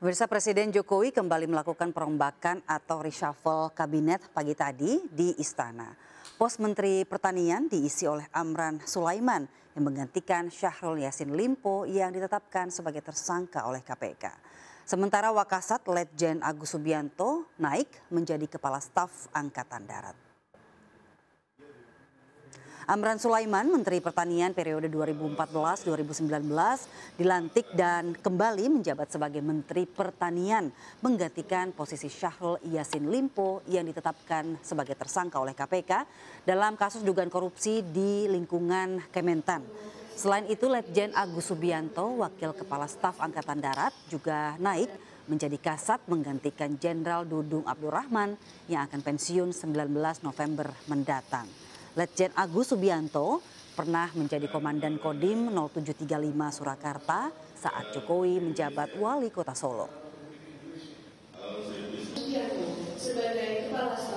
Pemirsa Presiden Jokowi kembali melakukan perombakan atau reshuffle kabinet pagi tadi di Istana. Pos Menteri Pertanian diisi oleh Amran Sulaiman yang menggantikan Syahrul Yasin Limpo yang ditetapkan sebagai tersangka oleh KPK. Sementara Wakasat Letjen Agus Subianto naik menjadi Kepala Staf Angkatan Darat. Amran Sulaiman, Menteri Pertanian periode 2014-2019, dilantik dan kembali menjabat sebagai Menteri Pertanian, menggantikan posisi Syahrul Yasin Limpo yang ditetapkan sebagai tersangka oleh KPK dalam kasus dugaan korupsi di lingkungan Kementan. Selain itu, Letjen Agus Subianto, Wakil Kepala Staf Angkatan Darat, juga naik menjadi kasat menggantikan Jenderal Dudung Abdurrahman yang akan pensiun 19 November mendatang. Letjen Agus Subianto pernah menjadi Komandan Kodim 0735 Surakarta saat Jokowi menjabat Wali Kota Solo. Sebagai Kepala